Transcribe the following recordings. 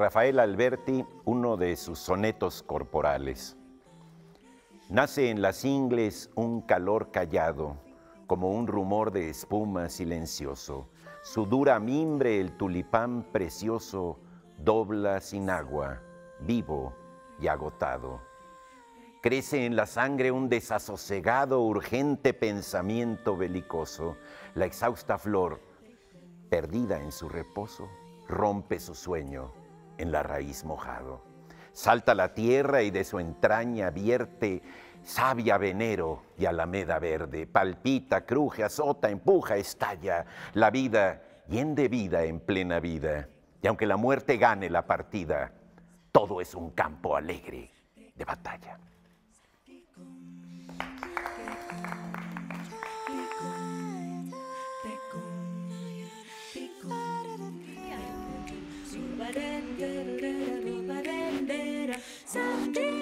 Rafael Alberti uno de sus sonetos corporales. Nace en las ingles un calor callado, como un rumor de espuma silencioso. Su dura mimbre el tulipán precioso dobla sin agua, vivo y agotado. Crece en la sangre un desasosegado, urgente pensamiento belicoso. La exhausta flor, perdida en su reposo, rompe su sueño en la raíz mojado. Salta la tierra y de su entraña vierte savia venero y alameda verde. Palpita, cruje, azota, empuja, estalla la vida y de vida en plena vida. Y aunque la muerte gane la partida, todo es un campo alegre de batalla. After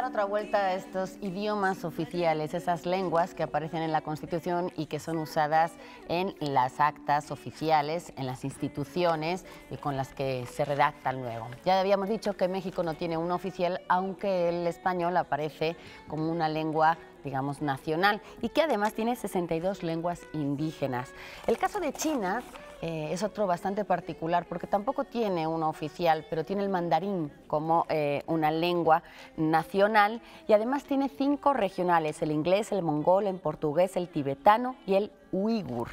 dar otra vuelta a estos idiomas oficiales, esas lenguas que aparecen en la Constitución y que son usadas en las actas oficiales, en las instituciones y con las que se redactan luego. Ya habíamos dicho que México no tiene un oficial, aunque el español aparece como una lengua digamos, nacional y que además tiene 62 lenguas indígenas. El caso de China eh, es otro bastante particular porque tampoco tiene uno oficial, pero tiene el mandarín como eh, una lengua nacional y además tiene cinco regionales, el inglés, el mongol, el portugués, el tibetano y el uigur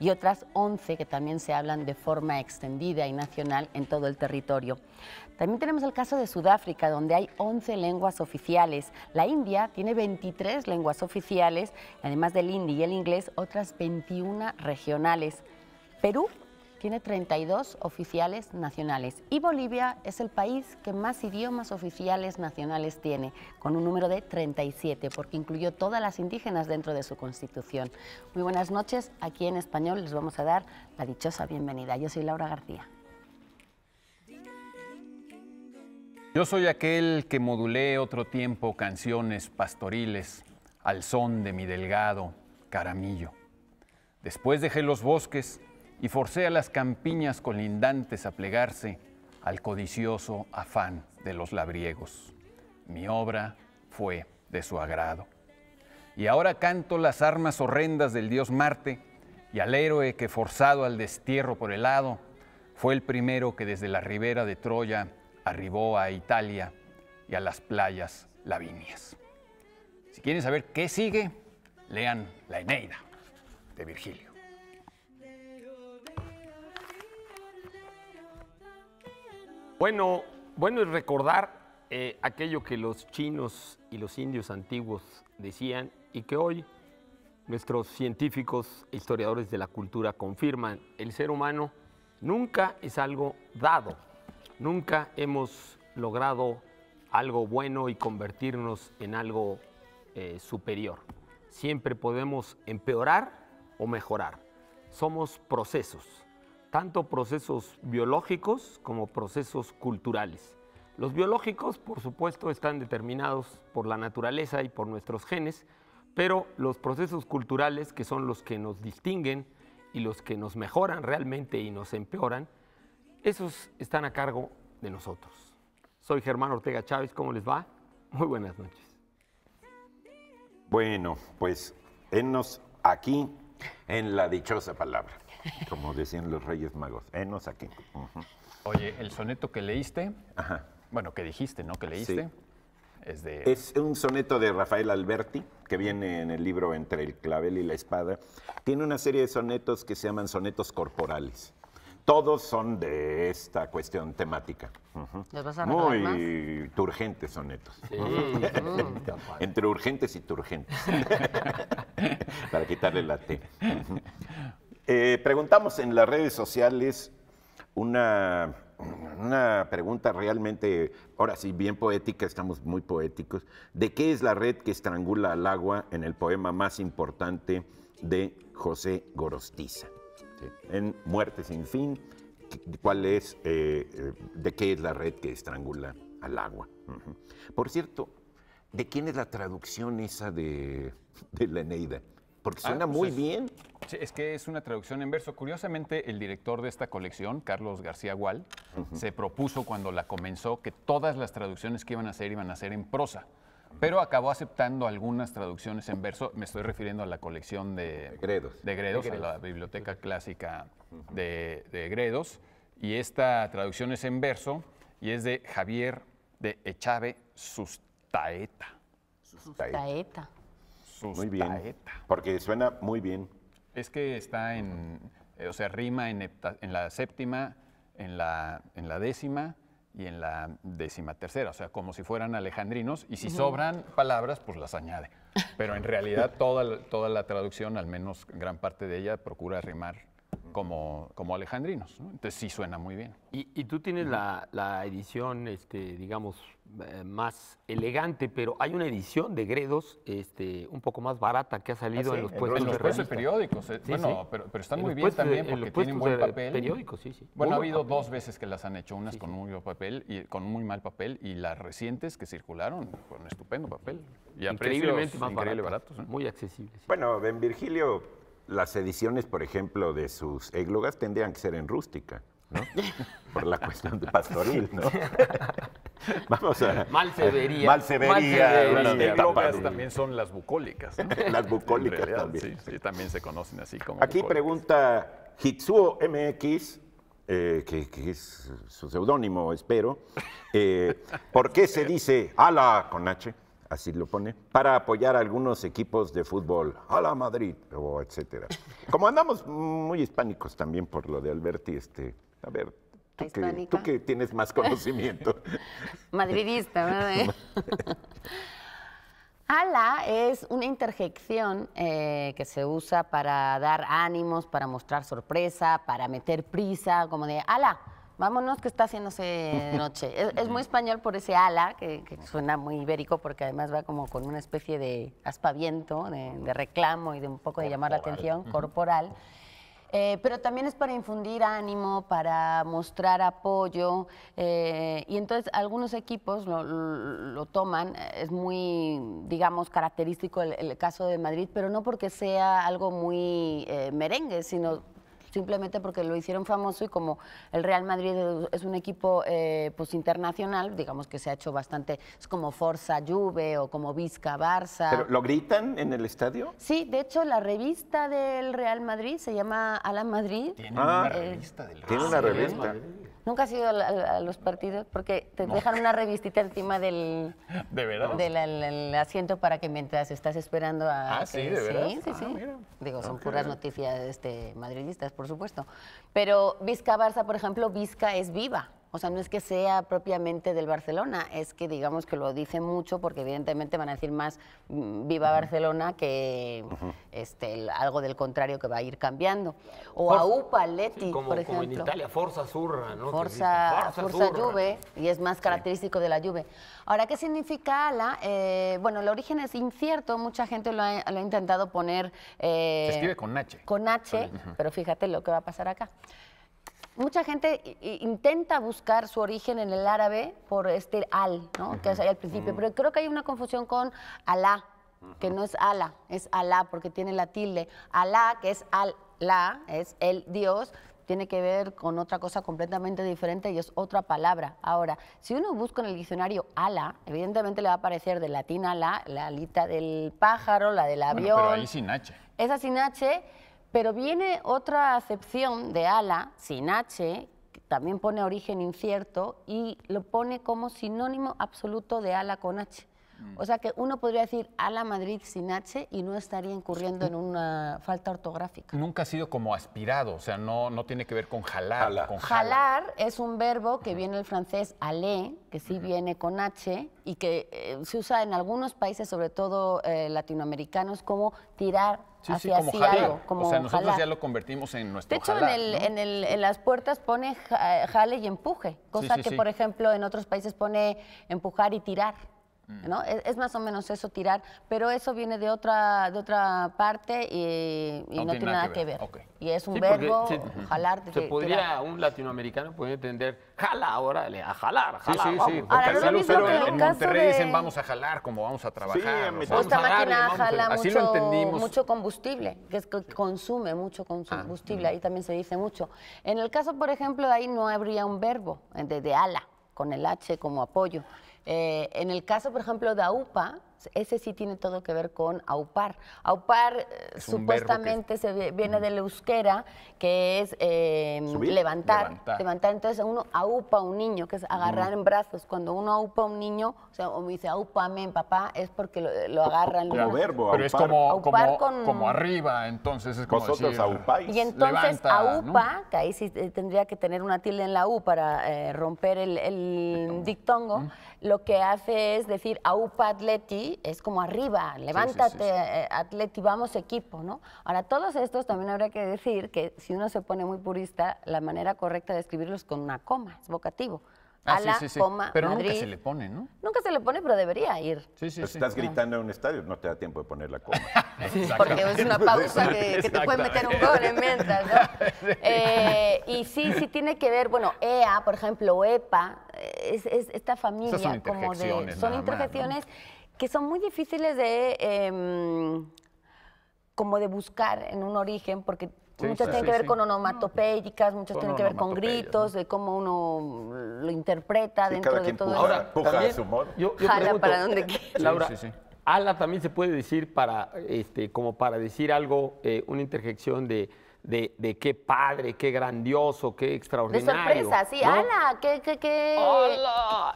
y otras 11 que también se hablan de forma extendida y nacional en todo el territorio. También tenemos el caso de Sudáfrica, donde hay 11 lenguas oficiales. La India tiene 23 lenguas oficiales, además del hindi y el inglés, otras 21 regionales. Perú tiene 32 oficiales nacionales y Bolivia es el país que más idiomas oficiales nacionales tiene, con un número de 37, porque incluyó todas las indígenas dentro de su constitución. Muy buenas noches, aquí en español les vamos a dar la dichosa bienvenida. Yo soy Laura García. Yo soy aquel que modulé otro tiempo canciones pastoriles al son de mi delgado caramillo. Después dejé los bosques, y forcé a las campiñas colindantes a plegarse al codicioso afán de los labriegos. Mi obra fue de su agrado. Y ahora canto las armas horrendas del dios Marte y al héroe que forzado al destierro por el hado, fue el primero que desde la ribera de Troya arribó a Italia y a las playas lavinias. Si quieren saber qué sigue, lean La Eneida de Virgilio. Bueno, bueno es recordar eh, aquello que los chinos y los indios antiguos decían y que hoy nuestros científicos e historiadores de la cultura confirman. El ser humano nunca es algo dado. Nunca hemos logrado algo bueno y convertirnos en algo eh, superior. Siempre podemos empeorar o mejorar. Somos procesos tanto procesos biológicos como procesos culturales. Los biológicos, por supuesto, están determinados por la naturaleza y por nuestros genes, pero los procesos culturales, que son los que nos distinguen y los que nos mejoran realmente y nos empeoran, esos están a cargo de nosotros. Soy Germán Ortega Chávez, ¿cómo les va? Muy buenas noches. Bueno, pues ennos aquí en la dichosa palabra como decían los Reyes Magos. Enos eh, aquí. Oye, el soneto que leíste, bueno, que dijiste, ¿no? Que leíste. Es, de... es un soneto de Rafael Alberti que viene en el libro Entre el clavel y la espada. Tiene una serie de sonetos que se llaman sonetos corporales. Todos son de esta cuestión temática. Muy turgentes sonetos. Mm. Entre urgentes y turgentes. Para quitarle la T. Eh, preguntamos en las redes sociales una, pregunta realmente, ahora sí, bien poética, estamos muy poéticos, de qué es la red que estrangula al agua en el poema más importante de José Gorostiza. En Muerte sin fin, ¿cuál es, eh, eh, de qué es la red que estrangula al agua? Por cierto, ¿de quién es la traducción esa de, de la Eneida? Porque ah, suena pues muy bien. Es que es una traducción en verso. Curiosamente, el director de esta colección, Carlos García Gual, se propuso cuando la comenzó que todas las traducciones que iban a hacer iban a ser en prosa. Pero acabó aceptando algunas traducciones en verso. Me estoy refiriendo a la colección de, Gredos. de, Gredos, a la biblioteca clásica de, Gredos. Y esta traducción es en verso y es de Javier de Echave Sustaeta. Sustaeta. Muy bien. Porque suena muy bien. Es que está en, eh, o sea, rima en, la séptima, en la, en la décima y en la décima tercera, o sea, como si fueran alejandrinos, y si sobran palabras, pues las añade. Pero en realidad toda, toda la traducción, al menos gran parte de ella, procura rimar como, alejandrinos. ¿no? Entonces sí suena muy bien. Y, y tú tienes la, edición, este, digamos, eh, más elegante, pero hay una edición de Gredos este, un poco más barata que ha salido ah, en los puestos, en los puestos de periódicos. Eh, bueno, Pero, pero, están muy bien también porque tienen buen papel. Periódicos, sí, sí. Bueno, ha habido dos veces que las han hecho, unas con muy buen papel y con muy mal papel, y las recientes que circularon con estupendo papel. Y increíblemente más increíble baratos, Muy accesibles. Bueno, en Virgilio las ediciones, por ejemplo, de sus églogas tendrían que ser en rústica, ¿no? Por la cuestión de pastoril, ¿no? Vamos a... Mal se vería. Las églogas también son las bucólicas. ¿no? las bucólicas también. Sí, sí, también se conocen así como Aquí pregunta Hitsuo MX, eh, que, es su seudónimo, espero, eh, ¿por qué se dice ala con H? así lo pone, para apoyar a algunos equipos de fútbol, Ala Madrid, o etcétera. Como andamos muy hispánicos también por lo de Alberti, este, a ver, tú, que, tienes más conocimiento. Madridista, ¿verdad? Ala es una interjección eh, que se usa para dar ánimos, para mostrar sorpresa, para meter prisa, como de ala, vámonos que está haciéndose de noche. es, muy español por ese ala, que, suena muy ibérico porque además va como con una especie de aspaviento, de, reclamo y de un poco de llamar la atención corporal. Eh, pero también es para infundir ánimo, para mostrar apoyo. Eh, y entonces algunos equipos lo, toman, eh, es muy, digamos, característico el, caso de Madrid, pero no porque sea algo muy merengue, sino simplemente porque lo hicieron famoso y como el Real Madrid es un equipo eh, pues internacional, digamos que se ha hecho bastante, es como Forza Juve o como Vizca Barça. lo gritan en el estadio? Sí, de hecho la revista del Real Madrid se llama Alan Madrid. Tiene una ah. revista del Real Madrid. Tiene una revista. Nunca has ido a, los partidos porque te dejan una revistita encima del, del asiento para que mientras estás esperando a... Ah, sí, Sí, ah, sí, Digo, son puras noticias este, madridistas, por supuesto. Pero Vizca Barça, por ejemplo, Vizca es viva. O sea, no es que sea propiamente del Barcelona, es que digamos que lo dice mucho porque evidentemente van a decir más mm, viva Barcelona que este, algo del contrario que va a ir cambiando. O aupa a Leti, como, por ejemplo. Como en Italia, Forza Azurra, ¿no? Forza, Forza, Juve, y es más característico de la Juve. Ahora, ¿qué significa ala? Eh, bueno, el origen es incierto, mucha gente lo ha, intentado poner... Eh, Se escribe con H. Con H, pero fíjate lo que va a pasar acá mucha gente intenta buscar su origen en el árabe por este al, ¿no? Que es ahí al principio, mm. pero creo que hay una confusión con Alá, que no es Ala, es Alá porque tiene la tilde. Alá, que es Al-La, es el Dios, tiene que ver con otra cosa completamente diferente y es otra palabra. Ahora, si uno busca en el diccionario ala, evidentemente le va a aparecer de latín ala, la alita del pájaro, la del avión. pero ahí sin H. Esa sin H pero viene otra acepción de ala, sin H, que también pone origen incierto y lo pone como sinónimo absoluto de ala con H. Mm. O sea que uno podría decir ala Madrid sin H y no estaría incurriendo en una falta ortográfica. Nunca ha sido como aspirado, o sea, no, no tiene que ver con jalar. jalar. es un verbo que viene del francés aller, que sí viene con H y que eh, se usa en algunos países, sobre todo eh, latinoamericanos, como tirar Sí, sí, como, jaleo, como o sea, nosotros ya lo convertimos en nuestro De hecho, en, el, en, el, en, las puertas pone eh, jale y empuje, cosa que, por ejemplo, en otros países pone empujar y tirar. Mm. Es, más o menos eso tirar, pero eso viene de otra, de otra parte y, no, tiene nada que ver. Y es un verbo, jalarte. jalar. Se podría, un latinoamericano puede entender, jala, órale, a jalar, jalar. Sí, sí, en, Monterrey dicen vamos a jalar, como vamos a trabajar. esta máquina jala mucho, mucho combustible, que, consume mucho combustible, ah, ahí mm. también se dice mucho. En el caso, por ejemplo, ahí no habría un verbo eh, de, de ala, con el H como apoyo. Eh, en el caso, por ejemplo, de AUPA, ese sí tiene todo que ver con aupar. Aupar eh, supuestamente se viene de del euskera, que es em, levantar, levantar, Entonces uno aupa a un niño, que es agarrar en brazos. Cuando uno aupa a un niño, o, sea, o me dice aupame, papá, es porque lo, agarran. Como Pero es como, arriba, entonces es como Y entonces aupa, que ahí sí eh, tendría que tener una tilde en la U para eh, romper el, dictongo, lo que hace es decir aupa atleti, es como arriba, levántate, eh, atletivamos equipo, ¿no? Ahora, todos estos también habría que decir que si uno se pone muy purista, la manera correcta de escribirlos es con una coma, es vocativo. Ah, a la Coma, pero nunca se le pone, ¿no? Nunca se le pone, pero debería ir. Sí, pues Estás gritando en un estadio, no te da tiempo de poner la coma. Porque es una pausa que, te puede meter un gol en mientras, ¿no? Eh, y sí, sí tiene que ver, bueno, EA, por ejemplo, EPA, eh, es, esta familia como de. Son interjecciones que son muy difíciles de, em, como de buscar en un origen, porque muchas tienen que ver con onomatopédicas, muchas tienen que ver con gritos, de cómo uno lo interpreta dentro de todo Ahora, puja su modo. Jala para donde eh, Laura, ala también se puede decir para, este, como para decir algo, eh, una interjección de de, qué padre, qué grandioso, qué extraordinario. De sorpresa, sí, ala, qué, qué, qué. Eh, ah.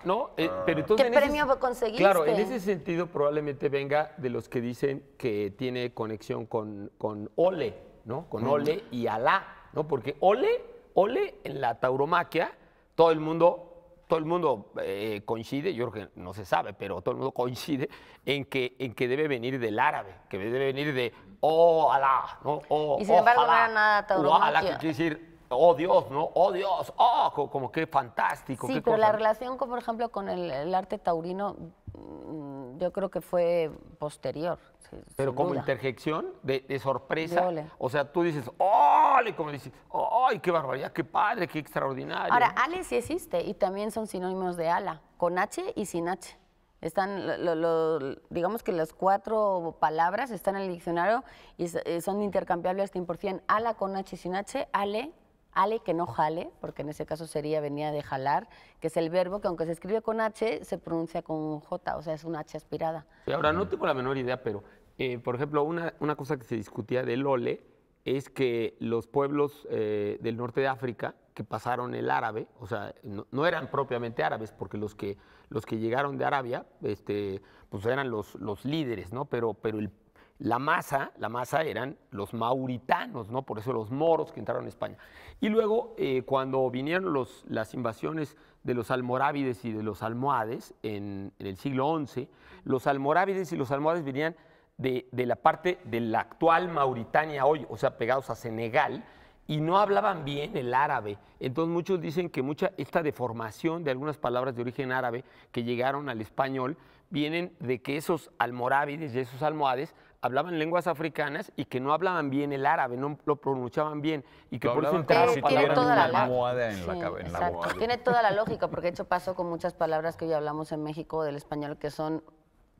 premio conseguiste? Claro, en ese sentido probablemente venga de los que dicen que tiene conexión con, Ole, ¿no? Con mm. Ole y Alá, ¿no? Porque Ole, Ole en la tauromaquia, todo el mundo todo el mundo eh, coincide, yo creo que no se sabe, pero todo el mundo coincide en que, en que debe venir del árabe, que debe venir de oh ala ¿no? Oh, y sin embargo no nada Ojalá decir, oh Dios, ¿no? Oh Dios, oh, como, que fantástico. Sí, pero la relación, con, por ejemplo, con el, arte taurino, mm, yo creo que fue posterior. Pero como interjección de, sorpresa. O sea, tú dices, ¡ole! como dices, ¡ay, oh, qué barbaridad, qué padre, qué extraordinario! Ahora, Ale sí existe y también son sinónimos de ala, con H y sin H. Están, digamos que las cuatro palabras están en el diccionario y eh, son intercambiables 100%. Ala con H sin H, ale, ale que no jale, porque en ese caso sería venía de jalar, que es el verbo que aunque se escribe con H, se pronuncia con J, o sea, es una H aspirada. Y ahora, no tengo la menor idea, pero, eh, por ejemplo, una, una cosa que se discutía del ole es que los pueblos eh, del norte de África que pasaron el árabe, o sea, no, eran propiamente árabes, porque los que, los que llegaron de Arabia, este, pues eran los, líderes, Pero, pero la masa, la masa eran los mauritanos, ¿no? Por eso los moros que entraron a España. Y luego, eh, cuando vinieron las invasiones de los almorávides y de los almohades en, el siglo XI, los almorávides y los almohades venían de, de la parte de la actual Mauritania hoy, o sea, pegados a Senegal, y no hablaban bien el árabe. Entonces muchos dicen que mucha, esta deformación de algunas palabras de origen árabe que llegaron al español vienen de que esos almorávides y esos almohades hablaban lenguas africanas y que no hablaban bien el árabe, no lo pronunciaban bien y que por eso tiene toda la, en la Tiene toda la lógica, porque de hecho pasó con muchas palabras que hoy hablamos en México del español que son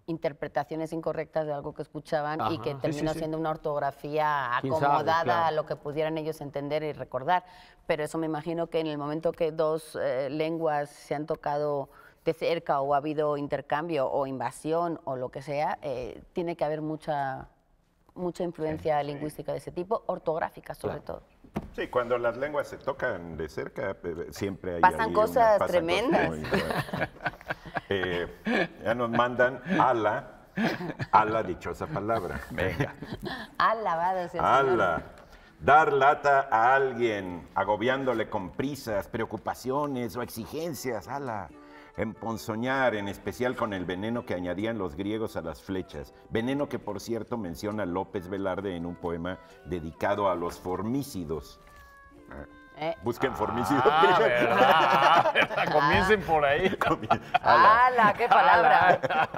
interpretaciones incorrectas de algo que escuchaban y que terminó siendo una ortografía acomodada a lo que pudieran ellos entender y recordar. Pero eso me imagino que en el momento que dos eh, lenguas se han tocado de cerca o ha habido intercambio o invasión o lo que sea, eh, tiene que haber mucha, mucha influencia lingüística de ese tipo, ortográfica sobre todo. Sí, cuando las lenguas se tocan de cerca, eh, eh, siempre hay. Pasan cosas tremendas. Eh, ya nos mandan ala, ala, la dichosa palabra. Venga. Alabado sea. Ala. Dar lata a alguien, agobiándole con prisas, preocupaciones o exigencias. Ala emponzoñar, en especial con el veneno que añadían los griegos a las flechas, veneno que por cierto menciona López Velarde en un poema dedicado a los formícidos. Eh, eh. Busquen ah, formicidos. Comiencen por ahí. ala. qué palabra.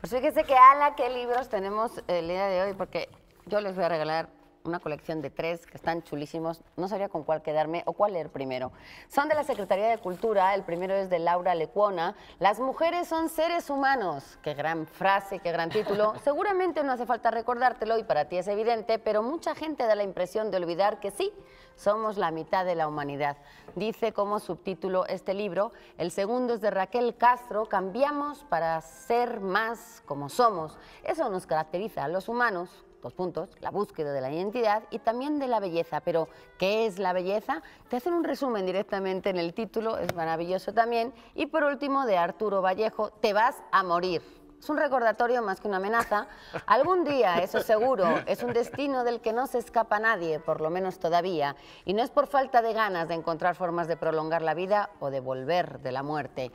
Pues fíjese que ala, qué libros tenemos el día de hoy, porque yo les voy a regalar una colección de tres que están chulísimos. No sabría con cuál quedarme o cuál leer primero. Son de la Secretaría de Cultura. El primero es de Laura Lecuona. Las mujeres son seres humanos. Qué gran frase, qué gran título. Seguramente no hace falta recordártelo y para ti es evidente, pero mucha gente da la impresión de olvidar que sí, somos la mitad de la humanidad. Dice como subtítulo este libro. El segundo es de Raquel Castro. Cambiamos para ser más como somos. Eso nos caracteriza a los humanos puntos, la búsqueda de la identidad y también de la belleza. Pero, ¿qué es la belleza? Te hacen un resumen directamente en el título, es maravilloso también. Y por último, de Arturo Vallejo, Te vas a morir. Es un recordatorio más que una amenaza. Algún día, eso seguro, es un destino del que no se escapa nadie, por lo menos todavía. Y no es por falta de ganas de encontrar formas de prolongar la vida o de volver de la muerte.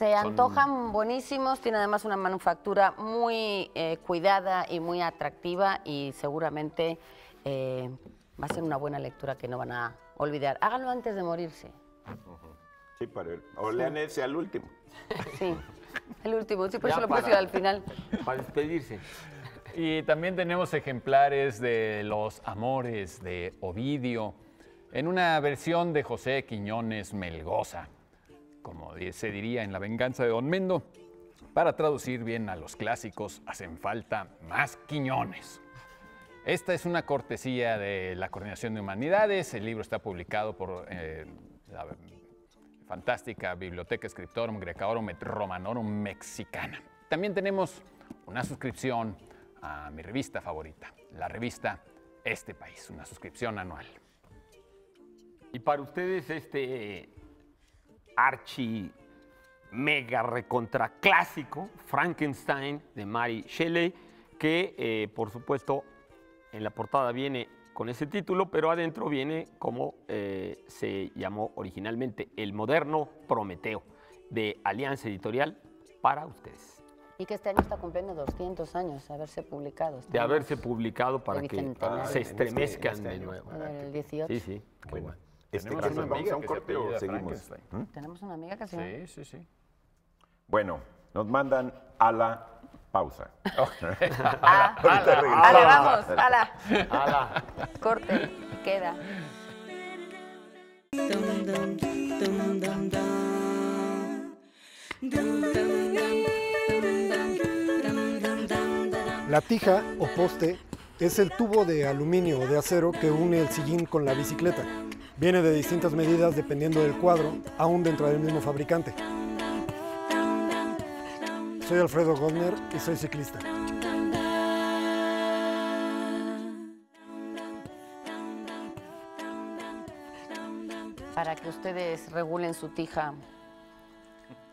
Se antojan buenísimos, tiene además una manufactura muy eh, cuidada y muy atractiva y seguramente eh, va a ser una buena lectura que no van a olvidar. Háganlo antes de morirse. Sí, para él o lean ese al último. Sí, el último, sí, pues se lo puse al final. Para despedirse. Y también tenemos ejemplares de Los Amores de Ovidio, en una versión de José Quiñones Melgoza como se diría en La venganza de Don Mendo, para traducir bien a los clásicos hacen falta más quiñones. Esta es una cortesía de la Coordinación de Humanidades, el libro está publicado por eh, la fantástica Biblioteca Escriptorum Grecaorum et Romanorum Mexicana. También tenemos una suscripción a mi revista favorita, la revista Este País, una suscripción anual. Y para ustedes este archi mega recontra clásico, Frankenstein de Mary Shelley, que eh, por supuesto en la portada viene con ese título, pero adentro viene como eh, se llamó originalmente, el moderno Prometeo, de Alianza Editorial para ustedes. Y que este año está cumpliendo 200 años de haberse publicado. Este de haberse publicado para que se este- estremezcan este de nuevo. el 18. Sí, sí, muy bueno. Este Tenemos una amiga que corte seguimos? ¿Mm? Tenemos una amiga que se Sí, sí, sí. Bueno, nos mandan a la pausa. Okay. la ala, vamos, A la. Corte, queda. La tija o poste es el tubo de aluminio o de acero que une el sillín con la bicicleta. Viene de distintas medidas dependiendo del cuadro, aún dentro del mismo fabricante. Soy Alfredo Goldner y soy ciclista. Para que ustedes regulen su tija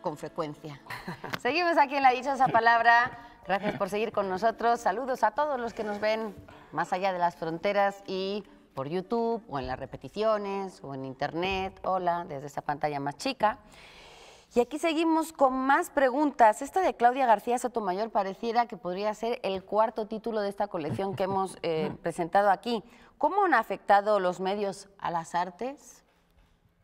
con frecuencia. Seguimos aquí en La Dichosa Palabra. Gracias por seguir con nosotros. Saludos a todos los que nos ven más allá de las fronteras y por YouTube o en las repeticiones o en Internet. Hola, desde esa pantalla más chica. Y aquí seguimos con más preguntas. Esta de Claudia García Sotomayor pareciera que podría ser el cuarto título de esta colección que hemos eh, presentado aquí. ¿Cómo han afectado los medios a las artes?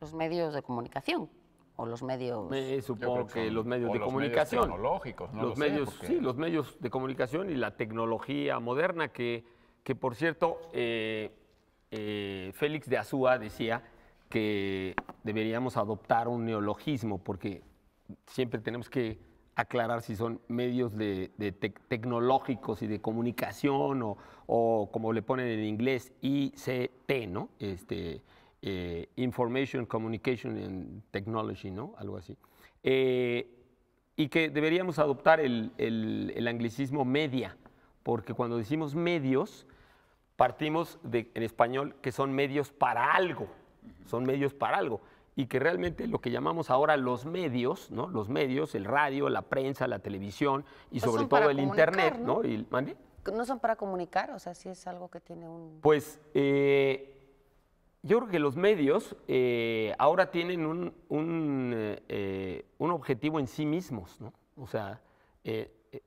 Los medios de comunicación o los medios. supongo que, los medios de los comunicación. Medios tecnológicos, no los lo medios, sé, sí, los medios de comunicación y la tecnología moderna que, que por cierto. Eh, eh, Félix de Azúa decía que deberíamos adoptar un neologismo porque siempre tenemos que aclarar si son medios de, tecnológicos y de comunicación o, como le ponen en inglés ICT, ¿no? Este, eh, Information Communication and Technology, ¿no? Algo así. Eh, y que deberíamos adoptar el, anglicismo media, porque cuando decimos medios partimos de, en español que son medios para algo, son medios para algo, y que realmente lo que llamamos ahora los medios, ¿no? Los medios, el radio, la prensa, la televisión y pues sobre todo el Internet, ¿no? ¿no? Y, No son para comunicar, o sea, si es algo que tiene un... Pues eh, yo creo que los medios eh, ahora tienen un, un, eh, un, objetivo en sí mismos, ¿no? O sea,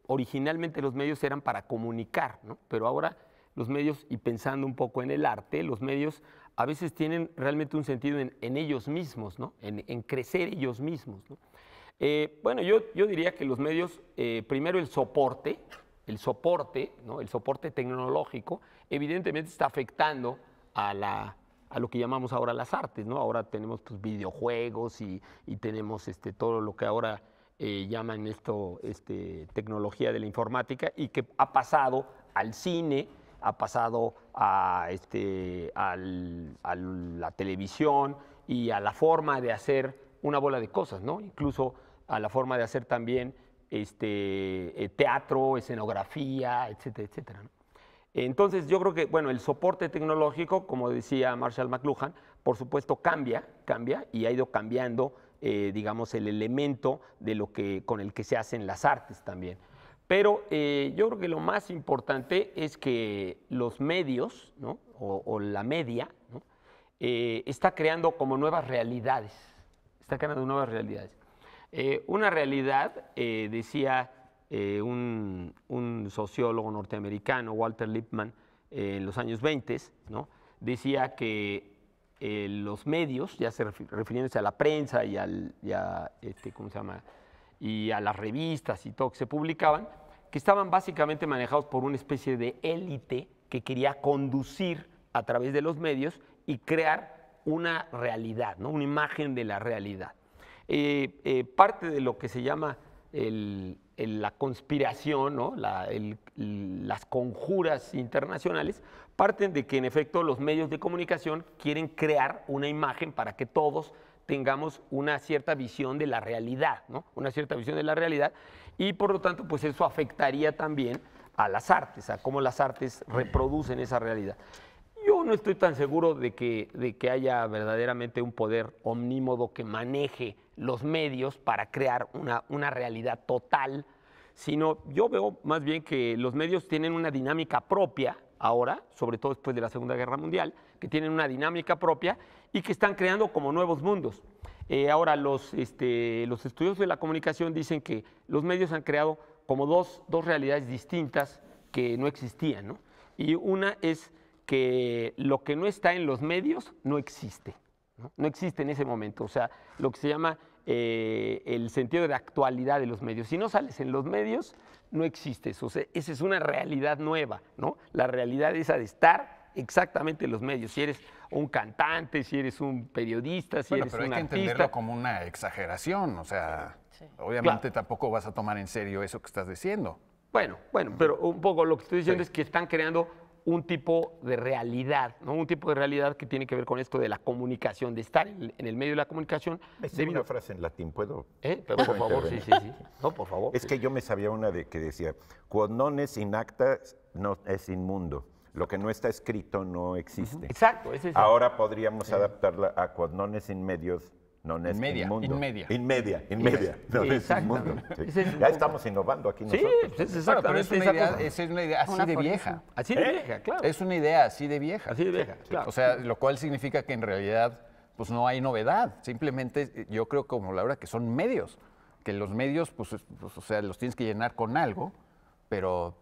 originalmente los medios eran para comunicar, ¿no? Pero ahora los medios, y pensando un poco en el arte, los medios a veces tienen realmente un sentido en, ellos mismos, ¿no? en, crecer ellos mismos. Eh, bueno, yo, diría que los medios, eh, primero el soporte, el soporte, ¿no? el soporte tecnológico, evidentemente está afectando a, la, lo que llamamos ahora las artes, ¿no? Ahora tenemos pues, videojuegos y, tenemos este, todo lo que ahora eh, llaman esto este, tecnología de la informática y que ha pasado al cine, ha pasado a, este, a la televisión y a la forma de hacer una bola de cosas, Incluso a la forma de hacer también este, eh, teatro, escenografía, etcétera, etcétera. Entonces yo creo que, bueno, el soporte tecnológico, como decía Marshall McLuhan, por supuesto cambia, cambia y ha ido cambiando, eh, digamos, el elemento de lo que, con el que se hacen las artes también. Pero eh, yo creo que lo más importante es que los medios, o, la media, eh, está creando como nuevas realidades. Está creando nuevas realidades. Eh, una realidad, decía un, sociólogo norteamericano, Walter Lippmann, en los años 20, decía que los medios, ya se refiriéndose a la prensa y, al, este, ¿cómo se llama? y a las revistas y todo que se publicaban, que estaban básicamente manejados por una especie de élite que quería conducir a través de los medios y crear una realidad, ¿no? una imagen de la realidad. Eh, eh, parte de lo que se llama la conspiración, las conjuras internacionales, parten de que en efecto los medios de comunicación quieren crear una imagen para que todos tengamos una cierta visión de la realidad, ¿no? Una cierta visión de la realidad y por lo tanto, pues eso afectaría también a las artes, a cómo las artes reproducen esa realidad. Yo no estoy tan seguro de que, de que haya verdaderamente un poder omnímodo que maneje los medios para crear una, una realidad total, sino yo veo más bien que los medios tienen una dinámica propia ahora, sobre todo después de la Segunda Guerra Mundial, que tienen una dinámica propia y que están creando como nuevos mundos. Eh, ahora, los, este, los estudiosos de la comunicación dicen que los medios han creado como dos, realidades distintas que no existían. Y una es que lo que no está en los medios no existe. ¿no? existe en ese momento. O sea, lo que se llama eh, el sentido de actualidad de los medios. Si no sales en los medios, no existe eso. O sea, esa es una realidad nueva, ¿no? La realidad esa de estar exactamente en los medios. Si eres un cantante, si eres un periodista, si eres bueno, eres pero hay que entenderlo como una exageración, o sea, obviamente tampoco vas a tomar en serio eso que estás diciendo. Bueno, bueno, pero un poco lo que estoy diciendo es que están creando un tipo de realidad, ¿no? un tipo de realidad que tiene que ver con esto de la comunicación, de estar en, el medio de la comunicación. Es una frase en latín, ¿puedo? ¿Eh? Pero, por favor, sí, sí, sí. No, por favor. Es que yo me sabía una de, que decía, quod non es inacta, no es inmundo. Lo que no está escrito no existe. Exacto, Ahora podríamos adaptarla a quod non es in medios, no, en media en Inmedia. Inmedia, inmedia. No, es inmundo. Ya estamos innovando aquí nosotros. Sí, pues es exactamente. pero es, una idea, así de vieja. Así de ¿Eh? vieja, claro. Es una idea así de vieja. Así de vieja, claro. O sea, lo cual significa que en realidad pues no hay novedad. Simplemente yo creo, como Laura, que son medios. Que los medios, pues, pues o sea, los tienes que llenar con algo, pero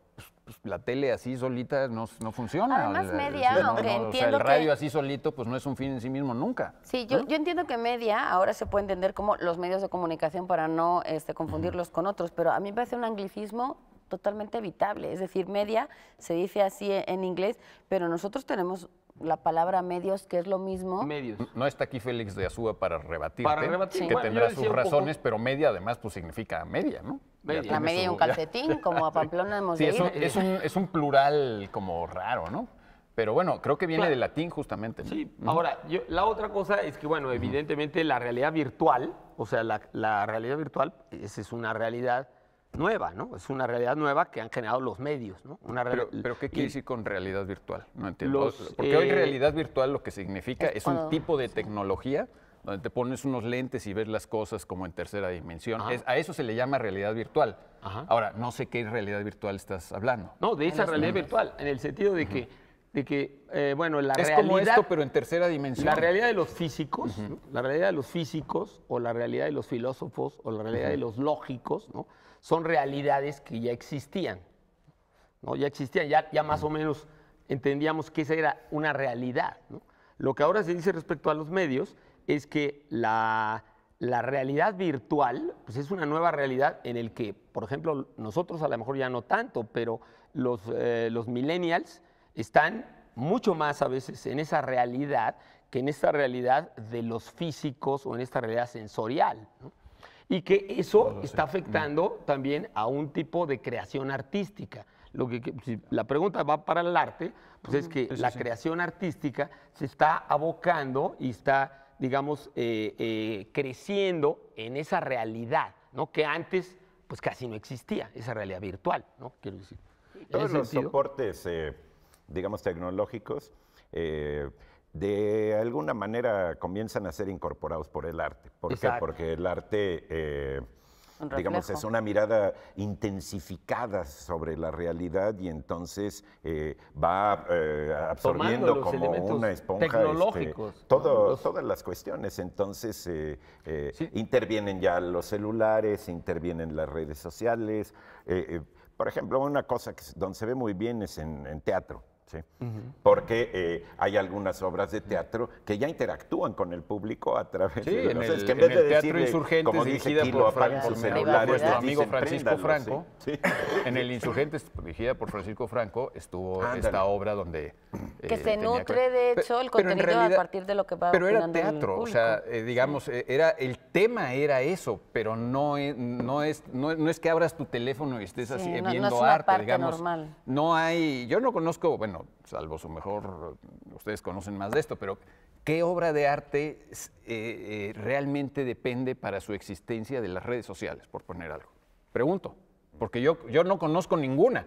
pues, la tele así solita no, funciona. Además, media, aunque entiendo. O el radio así solito, pues no es un fin en sí mismo nunca. Sí, yo, yo, entiendo que media ahora se puede entender como los medios de comunicación para no este, confundirlos con otros, pero a mí me parece un anglicismo totalmente evitable. Es decir, media se dice así e, en inglés, pero nosotros tenemos la palabra medios, que es lo mismo. Medios. No está aquí Félix de Azúa para rebatir. Que tendrá sus razones, pero media además pues significa media, ¿no? media. La media y un calcetín, como a Pamplona hemos de Es, un, es, un, plural como raro, ¿no? Pero bueno, creo que viene del latín justamente. Sí, ahora, la otra cosa es que, bueno, evidentemente la realidad virtual, o sea, la, realidad virtual esa es una realidad nueva, ¿no? Es una realidad nueva que han generado los medios, ¿no? Una pero, ¿qué quiere decir con realidad virtual? No entiendo. Porque hoy eh, realidad virtual lo que significa es, un tipo de tecnología te pones unos lentes y ves las cosas como en tercera dimensión. a eso se le llama realidad virtual. Ahora, no sé qué realidad virtual estás hablando. No, de esa realidad virtual, en el sentido de que de que, eh, bueno, la realidad... Es como esto, pero en tercera dimensión. La realidad de los físicos, la realidad de los físicos, o la realidad de los filósofos, o la realidad de los lógicos, ¿no? Son realidades que ya existían, ¿no? Ya existían, ya, ya más o menos entendíamos que esa era una realidad, Lo que ahora se dice respecto a los medios es que la, realidad virtual pues es una nueva realidad en el que, por ejemplo, nosotros a lo mejor ya no tanto, pero los, eh, los millennials están mucho más a veces en esa realidad que en esta realidad de los físicos o en esta realidad sensorial. Y que eso está afectando también a un tipo de creación artística. Lo que, la pregunta va para el arte, pues es que la creación artística se está abocando y está digamos, eh, eh, creciendo en esa realidad, ¿no? Que antes, pues casi no existía, esa realidad virtual, ¿no? Quiero decir. Todos los soportes, eh, digamos, tecnológicos, de alguna manera comienzan a ser incorporados por el arte. ¿Por qué? Porque el arte digamos, es una mirada intensificada sobre la realidad y entonces eh, va eh, absorbiendo como una esponja este, todo, todas las cuestiones. Entonces eh, intervienen ya los celulares, intervienen las redes sociales. por ejemplo, una cosa que, donde se ve muy bien es en teatro. ¿sí? Porque eh, hay algunas obras de teatro que ya interactúan con el público a través de... En o el, que en, el teatro insurgente, como dirigida por, nuestro amigo Francisco Franco, en el insurgente dirigida por Francisco Franco estuvo esta obra donde... Eh, que se nutre, de hecho, el contenido a partir de lo que va Pero era teatro, o sea, eh, digamos, eh, era el tema era eso, pero no es, no es, no, no es que abras tu teléfono y estés así viendo una arte, parte digamos. Normal. No hay, yo no conozco, bueno, bueno, salvo su mejor, ustedes conocen más de esto, pero ¿qué obra de arte eh, eh, realmente depende para su existencia de las redes sociales, por poner algo? Pregunto, porque yo, yo no conozco ninguna.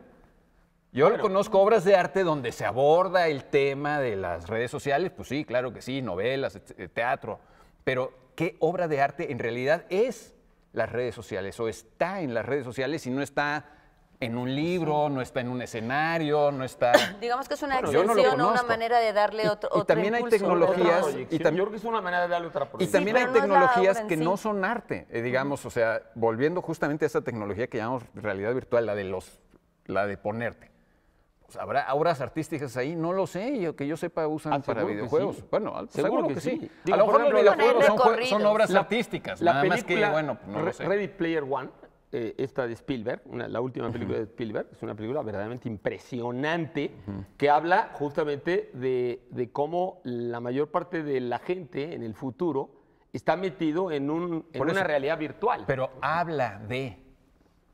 Yo conozco obras de arte donde se aborda el tema de las redes sociales, pues sí, claro que sí, novelas, eh, teatro, pero ¿qué obra de arte en realidad es las redes sociales o está en las redes sociales y no está en un libro, no está en un escenario, no está... Digamos que es una o una manera de darle otro, y, y también hay tecnologías... y Yo creo que es una manera de darle otra Y también hay tecnologías que no son arte, eh, digamos, o sea, volviendo justamente a esa tecnología que llamamos realidad virtual, la de los... la de ponerte. Pues, ¿Habrá obras artísticas ahí? No lo sé, yo, que yo sepa usan ah, para videojuegos. Bueno, seguro, que, pues, sí. a lo mejor los videojuegos son, obras artísticas, la nada más que, bueno, no lo sé. Ready Player One eh, esta de Spielberg, la última película de Spielberg, es una película verdaderamente impresionante que habla justamente de, cómo la mayor parte de la gente en el futuro está metido en, un, en una realidad virtual. Pero habla de,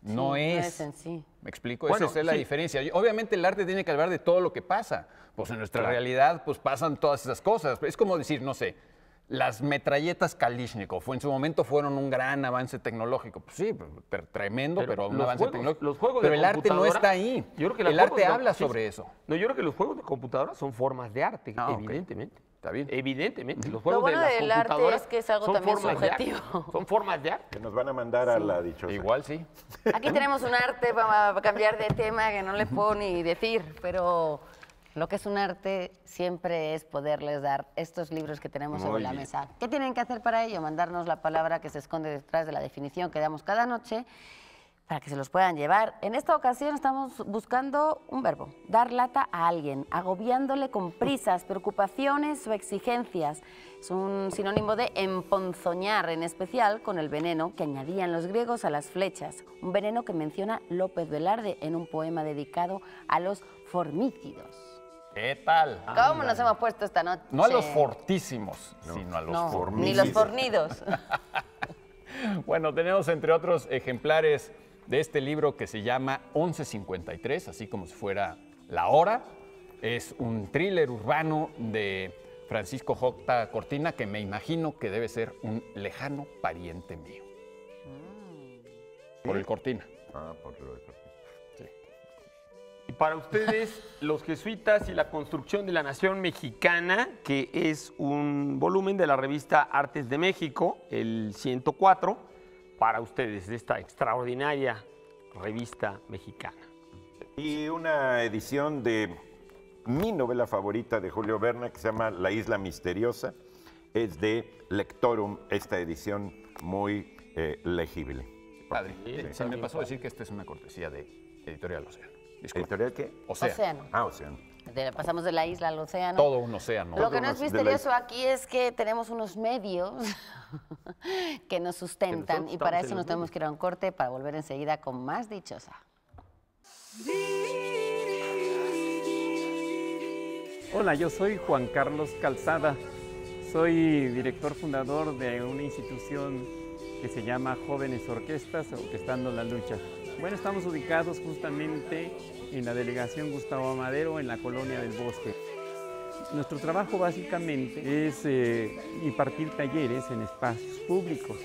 no es... sí. Me explico, esa es la diferencia. Obviamente el arte tiene que hablar de todo lo que pasa. Pues en nuestra realidad pues pasan todas esas cosas. Es como decir, no sé, las metralletas Kalishnikov fue, en su momento fueron un gran avance tecnológico. Pues sí, pero, tremendo, pero, un avance tecnológico. pero el arte no está ahí. Yo que el arte habla sobre eso. No, yo creo que los juegos de computadora son formas de arte, ah, evidentemente. Evidentemente. Los juegos Lo bueno del arte es que es algo también subjetivo. Son formas de arte. Que nos van a mandar a la dichosa. Igual sí. Aquí tenemos un arte para cambiar de tema que no le puedo ni decir, pero lo que es un arte siempre es poderles dar estos libros que tenemos sobre la mesa. ¿Qué tienen que hacer para ello? Mandarnos la palabra que se esconde detrás de la definición que damos cada noche para que se los puedan llevar. En esta ocasión estamos buscando un verbo, dar lata a alguien, agobiándole con prisas, preocupaciones o exigencias. Es un sinónimo de emponzoñar, en especial con el veneno que añadían los griegos a las flechas, un veneno que menciona López Velarde en un poema dedicado a los formícidos. ¿Qué tal? ¿Cómo nos hemos puesto esta noche? No a los fortísimos, sino a los fornidos. Ni los fornidos. bueno, tenemos entre otros ejemplares de este libro que se llama 1153, así como si fuera la hora. Es un thriller urbano de Francisco J. Cortina que me imagino que debe ser un lejano pariente mío. Mm. Por el Cortina. Ah, por el Cortina. Para ustedes, los jesuitas y la construcción de la nación mexicana, que es un volumen de la revista Artes de México, el 104, para ustedes, de esta extraordinaria revista mexicana. Y una edición de mi novela favorita de Julio Berna, que se llama La Isla Misteriosa, es de Lectorum, esta edición muy eh, legible. Padre, eh, se me pasó a decir que esta es una cortesía de Editorial Océano. Editorial que... Océano. Océano. Ah, Océano. pasamos de la isla al océano. Todo un océano. Lo que no es misterioso aquí es que tenemos unos medios que nos sustentan y para eso nos tenemos que ir a un corte para volver enseguida con más dichosa. Hola, yo soy Juan Carlos Calzada. Soy director fundador de una institución que se llama Jóvenes Orquestas Orquestando la Lucha. Bueno, estamos ubicados justamente en la delegación Gustavo Amadero, en la colonia del Bosque. Nuestro trabajo básicamente es eh, impartir talleres en espacios públicos.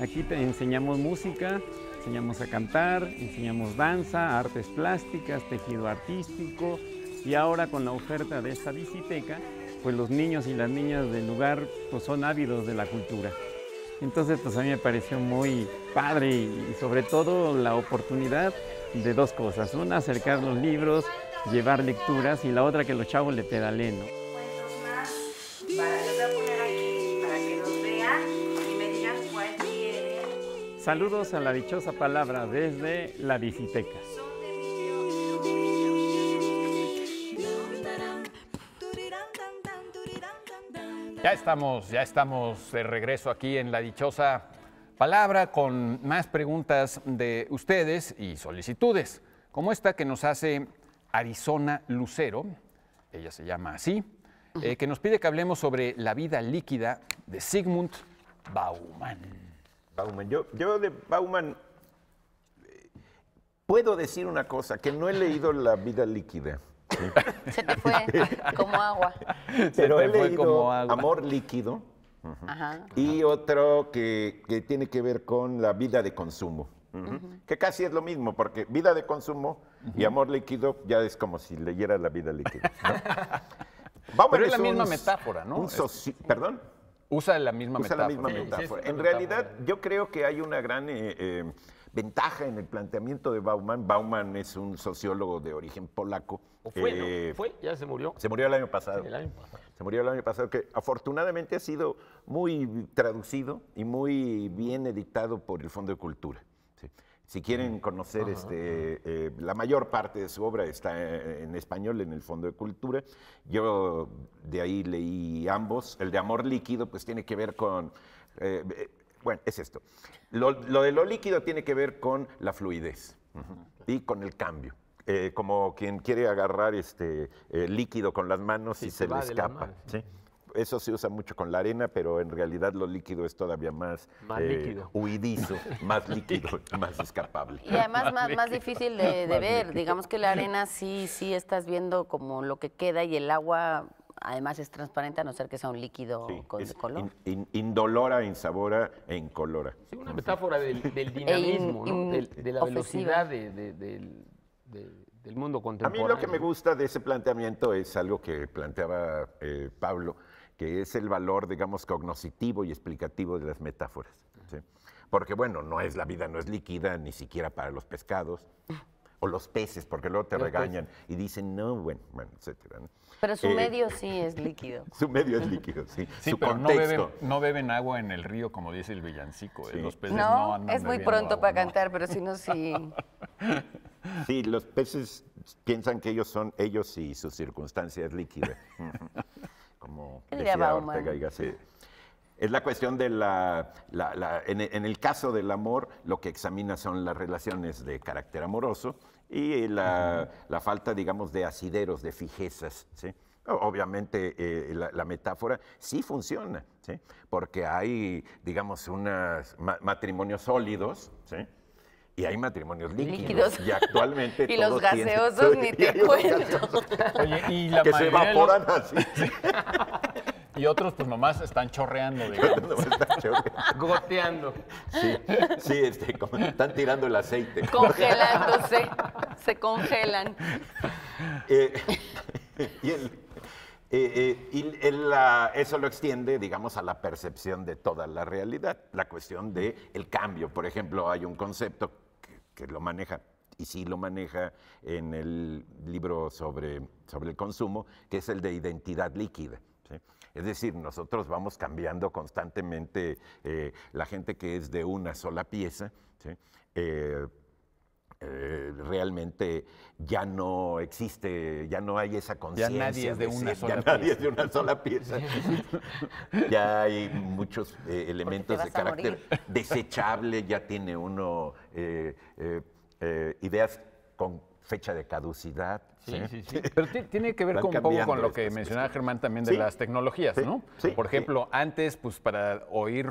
Aquí enseñamos música, enseñamos a cantar, enseñamos danza, artes plásticas, tejido artístico y ahora con la oferta de esta visiteca, pues los niños y las niñas del lugar pues son ávidos de la cultura. Entonces pues a mí me pareció muy padre y sobre todo la oportunidad de dos cosas. Una, acercar los libros, llevar lecturas y la otra que los chavos le pedalen. Saludos a la dichosa palabra desde la Visiteca. Ya estamos, ya estamos de regreso aquí en la dichosa palabra con más preguntas de ustedes y solicitudes, como esta que nos hace Arizona Lucero, ella se llama así, eh, que nos pide que hablemos sobre la vida líquida de Sigmund Bauman. Bauman, yo, de Bauman eh, puedo decir una cosa, que no he leído la vida líquida. Se te fue como agua. Pero he leído Amor líquido y otro que, tiene que ver con la vida de consumo, que casi es lo mismo, porque vida de consumo y amor líquido ya es como si leyera la vida líquida. ¿no? es la misma metáfora, ¿no? ¿Perdón? Usa la misma metáfora. en realidad, yo creo que hay una gran eh, eh, ventaja en el planteamiento de Bauman. Bauman es un sociólogo de origen polaco. O fue, ¿Fue? ¿Ya se murió? Se murió el año pasado. el año pasado se murió el año pasado, que afortunadamente ha sido muy traducido y muy bien editado por el Fondo de Cultura. Si quieren mm. conocer este, eh, la mayor parte de su obra está eh, en, español en el Fondo de Cultura. Yo de ahí leí ambos. El de Amor Líquido pues tiene que ver con... Eh, bueno, es esto. Lo, de lo líquido tiene que ver con la fluidez y con el cambio. Eh, como quien quiere agarrar este eh, líquido con las manos y se, le escapa. Eso se usa mucho con la arena, pero en realidad lo líquido es todavía más, eh, huidizo, más líquido, más escapable. Y además más, difícil de, ver. Digamos que la arena sí, sí estás viendo como lo que queda y el agua además es transparente a no ser que sea un líquido con color. indolora, insabora e incolora. Sí, una metáfora del, e dinamismo, de, la velocidad del del mundo contemporáneo. A mí lo que me gusta de ese planteamiento es algo que planteaba eh, Pablo, que es el valor, digamos, cognoscitivo y explicativo de las metáforas. Porque, bueno, no es la vida no es líquida, ni siquiera para los pescados. O los peces, porque luego te regañan y dicen, no, bueno, bueno, etcétera. Pero su eh, medio sí es líquido. Su medio es líquido, sí. sí pero No, beben, agua en el río, como dice el villancico. ¿eh? los peces no, no es muy pronto para cantar, pero si no, sí. Sí, los peces piensan que ellos son ellos y su circunstancia es líquida. Como decía Ortega y Gasset. Es la cuestión de la, en, el caso del amor, lo que examina son las relaciones de carácter amoroso y la, falta, digamos, de asideros, de fijezas, ¿sí? Obviamente eh, la, metáfora sí funciona, ¿sí? porque hay, digamos, unos matrimonios sólidos, ¿sí? Y hay matrimonios líquidos. Y actualmente. y los gaseosos ni te cuento. Oye, y la que se evaporan así. y otros, pues nomás están chorreando, digamos. están chorreando. Goteando. Sí, sí, este, están tirando el aceite. Congelándose. se congelan. Eh, eh, eh, y el. la, eso lo extiende, digamos, a la percepción de toda la realidad, la cuestión del el cambio. Por ejemplo, hay un concepto que lo maneja y sí lo maneja en el libro sobre, sobre el consumo, que es el de identidad líquida. Es decir, nosotros vamos cambiando constantemente eh, la gente que es de una sola pieza. Eh, eh, realmente ya no existe, ya no hay esa conciencia. Ya nadie es de una sola pieza. ya hay muchos eh, elementos de carácter desechable, ya tiene uno eh, ideas con fecha de caducidad. Sí, sí, sí. Pero tiene que ver con un poco con lo que mencionaba Germán también de las tecnologías, ¿no? Por ejemplo, antes, pues para oír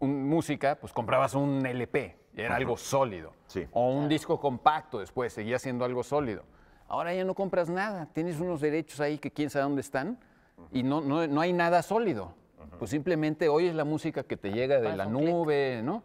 música, pues comprabas un LP, era algo sólido. O un disco compacto después, seguía siendo algo sólido. Ahora ya no compras nada, tienes unos derechos ahí que quién sabe dónde están y no, no, hay nada sólido. Pues simplemente oyes la música que te llega de la nube, ¿no?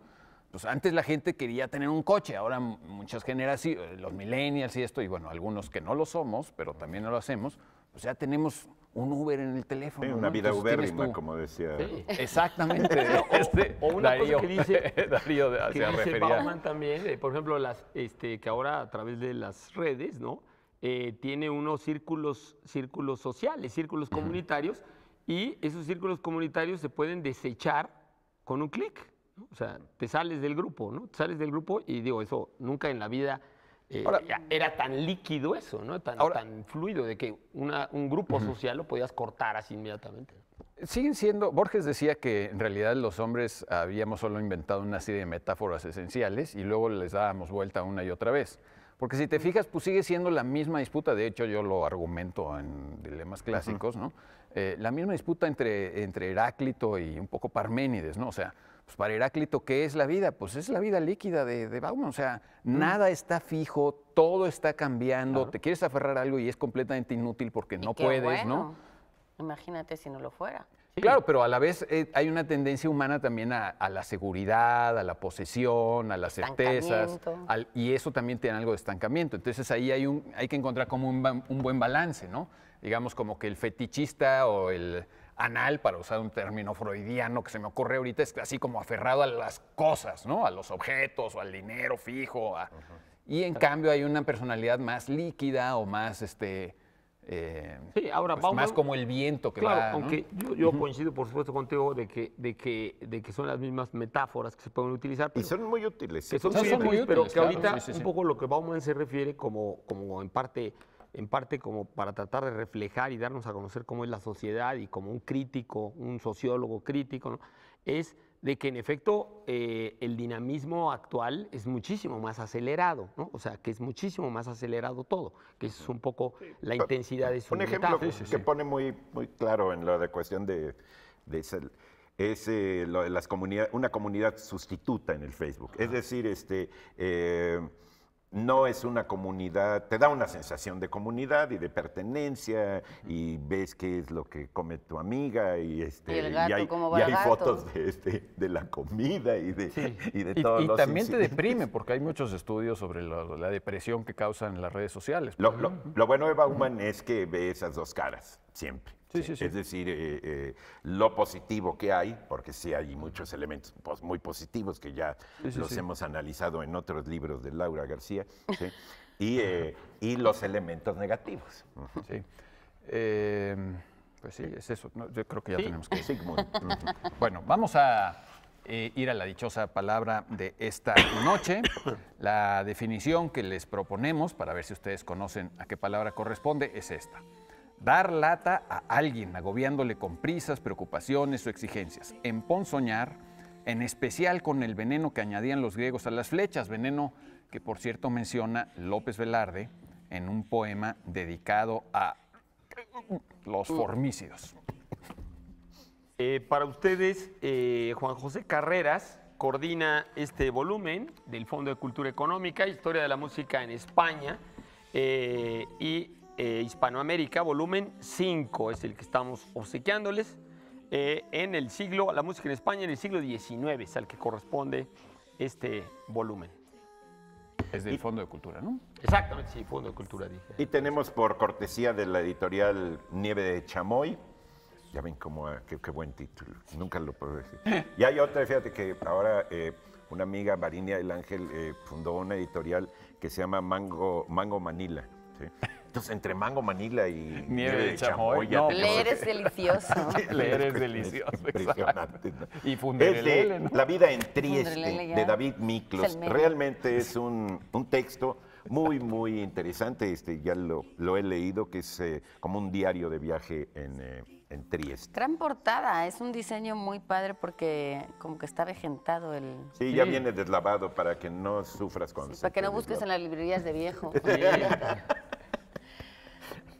pues antes la gente quería tener un coche, ahora muchas generaciones, eh, los millennials y esto, y bueno, algunos que no lo somos, pero también no lo hacemos, pues ya tenemos un Uber en el teléfono. una vida Uber, como decía. Exactamente. Este, o, una cosa que dice, Darío que se dice Bauman también, eh, por ejemplo, las, este, que ahora a través de las redes, ¿no? Eh, tiene unos círculos, círculos sociales, círculos comunitarios, y esos círculos comunitarios se pueden desechar con un clic. O sea, te sales del grupo, ¿no? Te sales del grupo y digo, eso nunca en la vida eh, era tan líquido eso, ¿no? Tan, fluido de que un grupo social lo podías cortar así inmediatamente. Siguen siendo, Borges decía que en realidad los hombres habíamos solo inventado una serie de metáforas esenciales y luego les dábamos vuelta una y otra vez. Porque si te fijas, pues sigue siendo la misma disputa, de hecho yo lo argumento en dilemas clásicos, ¿no? Eh, la misma disputa entre, entre Heráclito y un poco Parménides, ¿no? O sea, pues para Heráclito, ¿qué es la vida? Pues es la vida líquida de, de O sea, mm. nada está fijo, todo está cambiando, te quieres aferrar a algo y es completamente inútil porque no puedes, ¿no? Imagínate si no lo fuera. Claro, pero a la vez eh, hay una tendencia humana también a, la seguridad, a la posesión, a las certezas, y eso también tiene algo de estancamiento. Entonces ahí hay, un, hay que encontrar como un buen balance, ¿no? Digamos como que el fetichista o el, anal, para usar un término freudiano que se me ocurre ahorita, es así como aferrado a las cosas, ¿no? A los objetos o al dinero fijo. Y en cambio hay una personalidad más líquida o más, este, eh, pues, más como el viento que claro, va, aunque yo, coincido por supuesto contigo de que, de, que, de que son las mismas metáforas que se pueden utilizar. y son muy útiles. son, muy útiles, pero que ahorita un poco lo que Bauman se refiere como, como en parte en parte como para tratar de reflejar y darnos a conocer cómo es la sociedad y como un crítico, un sociólogo crítico, es de que en efecto eh, el dinamismo actual es muchísimo más acelerado, ¿no? o sea, que es muchísimo más acelerado todo, que es un poco la intensidad de su Un ejemplo que pone muy, muy claro en la de cuestión de, es eh, las una comunidad sustituta en el Facebook. Es decir, este, eh, no es una comunidad, te da una sensación de comunidad y de pertenencia y ves qué es lo que come tu amiga y, este, y, hay, fotos de, este, de la comida y de, y de también te deprime porque hay muchos estudios sobre la, depresión que causan las redes sociales. Lo, lo, bueno de Bauman es que ve esas dos caras siempre. Es decir, eh, eh, lo positivo que hay, porque sí hay muchos elementos pues, muy positivos que ya los hemos analizado en otros libros de Laura García, eh, y, los elementos negativos. pues sí, es eso. yo creo que ya tenemos que... bueno, vamos a ir a la dichosa palabra de esta noche. La definición que les proponemos, para ver si ustedes conocen a qué palabra corresponde, es esta. Dar lata a alguien, agobiándole con prisas, preocupaciones o exigencias. Emponzoñar, en especial con el veneno que añadían los griegos a las flechas, veneno que por cierto menciona López Velarde en un poema dedicado a los formícidos. Eh, para ustedes, eh, Juan José Carreras coordina este volumen del Fondo de Cultura Económica, Historia de la Música en España, eh, y eh, Hispanoamérica, volumen 5, es el que estamos obsequiándoles. Eh, en el siglo, la música en España en el siglo XIX es al que corresponde este volumen. Es del Fondo de Cultura, ¿no? Exactamente, sí, Fondo de Cultura. Dije. Y tenemos por cortesía de la editorial Nieve de Chamoy, ya ven cómo, ah, qué, buen título, nunca lo puedo decir. Y hay otra, fíjate que ahora eh, una amiga, Marinia del Ángel, fundó una editorial que se llama Mango, Mango Manila. ¿sí? Entonces, entre mango, manila y nieve, de chamoy. leer es delicioso. leer es delicioso. Impresionante. Y La vida en Trieste, de David Miklos. Realmente es un, texto muy, muy interesante. Este, ya lo, lo he leído, que es eh, como un diario de viaje en, eh, en, Trieste. Gran portada, es un diseño muy padre porque como que está regentado el. Sí, ya viene deslavado para que no sufras con. para que no busques en las librerías de viejo.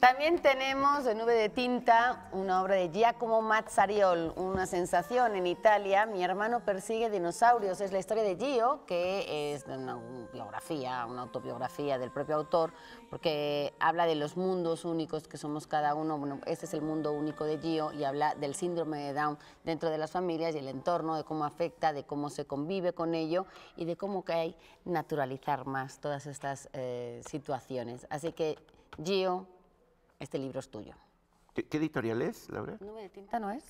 También tenemos de Nube de Tinta una obra de Giacomo Mazzariol, Una sensación en Italia, Mi hermano persigue dinosaurios. Es la historia de Gio, que es una biografía, una autobiografía del propio autor, porque habla de los mundos únicos que somos cada uno. Bueno, este es el mundo único de Gio y habla del síndrome de Down dentro de las familias y el entorno, de cómo afecta, de cómo se convive con ello y de cómo que hay naturalizar más todas estas eh, situaciones. Así que Gio este libro es tuyo. ¿Qué, editorial es, Laura? Nube de tinta no es.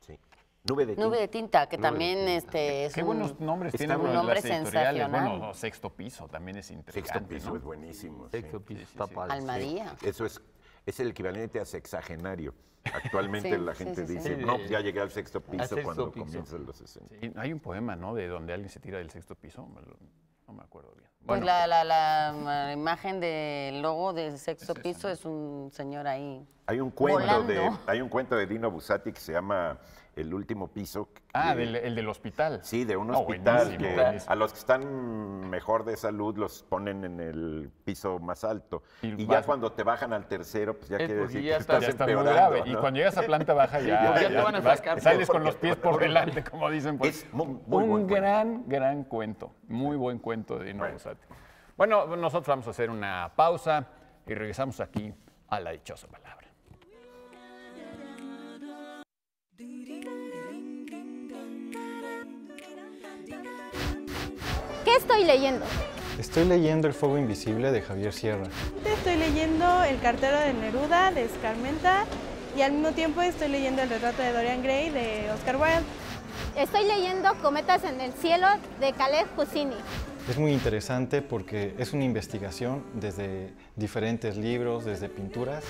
Sí. Nube de tinta. Nube de tinta, que también este es Qué buenos nombres tiene un nombre sensacional. Bueno, sexto piso también es interesante. Sexto piso es buenísimo. Sexto piso sí, sí, Almadía. Eso es, es el equivalente a sexagenario. Actualmente la gente dice, no, ya llegué al sexto piso cuando comienzan los 60. hay un poema, ¿no? De donde alguien se tira del sexto piso. No me acuerdo bien. pues la, imagen del logo del sexto piso es un señor ahí. Hay un cuento, de, hay un cuento de Dino Busati que se llama el último piso. ah, el del hospital. Sí, de un hospital. que a los que están mejor de salud los ponen en el piso más alto. Y, ya cuando te bajan al tercero, pues ya eh, quiere decir que estás, Y cuando llegas a planta baja ya, ya, te van a sacar. Sales con los pies por delante, como dicen. Pues. Es un gran, gran cuento. Muy buen cuento de Nuevo Bueno, nosotros vamos a hacer una pausa y regresamos aquí a la dichosa ¿Qué estoy leyendo? Estoy leyendo El fuego invisible de Javier Sierra. Estoy leyendo El cartero de Neruda de Escarmenta y al mismo tiempo estoy leyendo El retrato de Dorian Gray de Oscar Wilde. Estoy leyendo Cometas en el cielo de Khaled Hussini. Es muy interesante porque es una investigación desde diferentes libros, desde pinturas.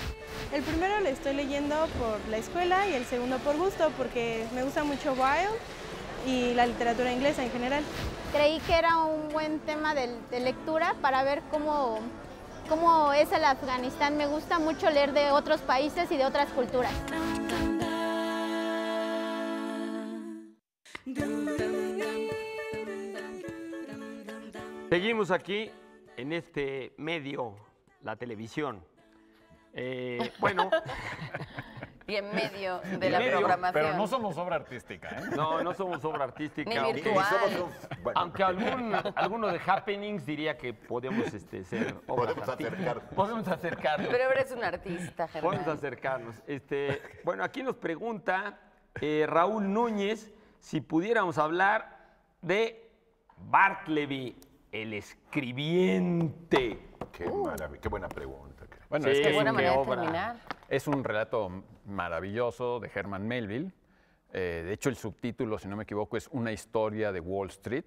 El primero lo estoy leyendo por la escuela y el segundo por gusto porque me gusta mucho Wilde y la literatura inglesa en general. Creí que era un buen tema de, lectura para ver cómo, cómo es el Afganistán. Me gusta mucho leer de otros países y de otras culturas. Seguimos aquí en este medio, la televisión. Eh, bueno, en medio de la programación. Pero no somos obra artística, ¿eh? No, no somos obra artística. Ni aunque, algunos aunque alguno de happenings diría que podemos este, ser obras Podemos acercarnos. Podemos acercarnos. Pero eres un artista, Germán. Podemos acercarnos. Este, bueno, aquí nos pregunta eh, Raúl Núñez si pudiéramos hablar de Bartleby, el escribiente. Qué, uh. maravilla, qué buena pregunta. Bueno, es que es, buena manera de terminar. es un relato maravilloso de Herman Melville. Eh, de hecho, el subtítulo, si no me equivoco, es Una historia de Wall Street.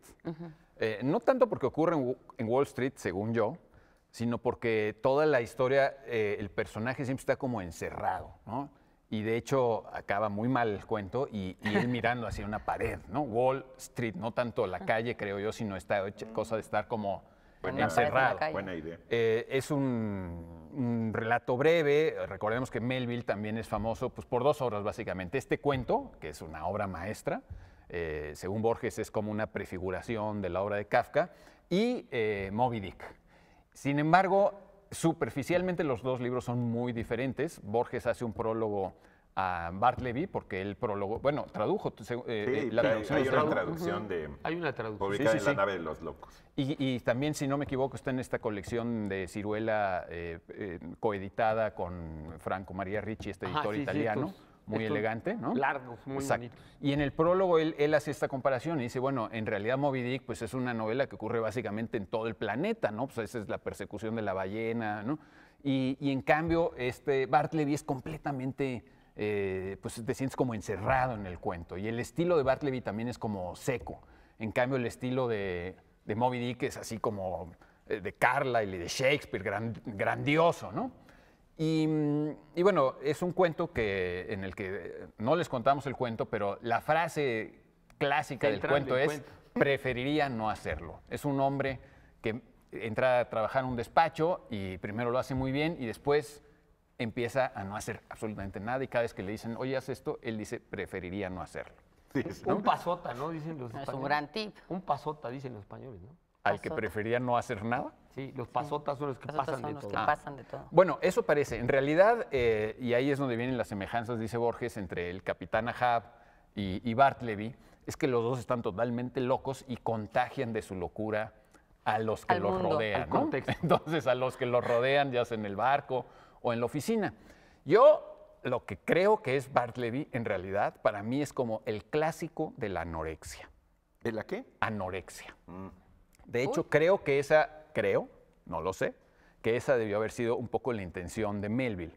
Eh, no tanto porque ocurre en, Wall Street, según yo, sino porque toda la historia, eh, el personaje siempre está como encerrado, ¿no? Y de hecho acaba muy mal el cuento y, él mirando hacia una pared, ¿no? Wall Street, no tanto la calle, creo yo, sino esta cosa de estar como eh, es un, relato breve. Recordemos que Melville también es famoso pues, por dos obras, básicamente. Este cuento, que es una obra maestra, eh, según Borges, es como una prefiguración de la obra de Kafka, y eh, Moby Dick. Sin embargo, superficialmente los dos libros son muy diferentes. Borges hace un prólogo a Bart porque él prólogo bueno, tradujo eh, eh, la traducción. Hay, una traducción de... Hay una traducción. Publicada en la nave de los locos. Y, también, si no me equivoco, está en esta colección de Ciruela eh, coeditada con Franco María Ricci, este editor italiano. muy elegante, ¿no? Largo, muy Exacto. bonito. Y en el prólogo él, hace esta comparación y dice, bueno, en realidad Moby Dick pues es una novela que ocurre básicamente en todo el planeta, ¿no? Pues esa es la persecución de la ballena, ¿no? Y, en cambio, este Bart es completamente eh, pues te sientes como encerrado en el cuento. Y el estilo de Bartleby también es como seco. En cambio, el estilo de, de Moby Dick es así como eh, de Carlyle y de Shakespeare, grandioso, ¿no? Y, bueno, es un cuento que, en el que eh, no les contamos el cuento, pero la frase clásica del cuento es, preferiría no hacerlo. Es un hombre que entra a trabajar en un despacho y primero lo hace muy bien y después empieza a no hacer absolutamente nada y cada vez que le dicen, oye, haz esto, él dice, preferiría no hacerlo. Un pasota, ¿no? Dicen los españoles. Es un gran tip. Un pasota, dicen los españoles, ¿no? Al que prefería no hacer nada. Sí, los pasotas son los que, ah. pasan, de todo. Bueno, eso parece. En realidad, eh, y ahí es donde vienen las semejanzas, dice Borges, entre el capitán Ahab y, Bartleby, es que los dos están totalmente locos y contagian de su locura a los que los rodean. Entonces, a los que los rodean, ya sea en el barco o en la oficina. Yo lo que creo que es Bartleby, en realidad, para mí es como el clásico de la anorexia. ¿De la qué? Anorexia. Mm. De hecho, creo que esa, creo, no lo sé, que esa debió haber sido un poco la intención de Melville.